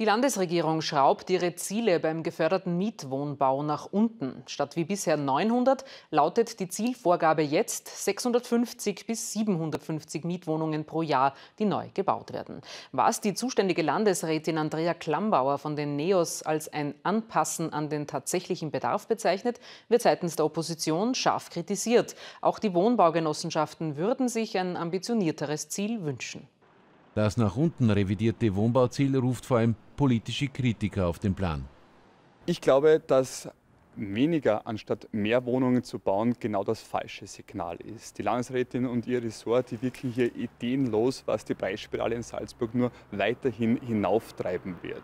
Die Landesregierung schraubt ihre Ziele beim geförderten Mietwohnbau nach unten. Statt wie bisher 900 lautet die Zielvorgabe jetzt 650 bis 750 Mietwohnungen pro Jahr, die neu gebaut werden. Was die zuständige Landesrätin Andrea Klambauer von den NEOS als ein Anpassen an den tatsächlichen Bedarf bezeichnet, wird seitens der Opposition scharf kritisiert. Auch die Wohnbaugenossenschaften würden sich ein ambitionierteres Ziel wünschen. Das nach unten revidierte Wohnbauziel ruft vor allem politische Kritiker auf den Plan. Ich glaube, dass weniger anstatt mehr Wohnungen zu bauen genau das falsche Signal ist. Die Landesrätin und ihr Ressort, die wirken hier ideenlos, was die Preisspirale in Salzburg nur weiterhin hinauftreiben wird.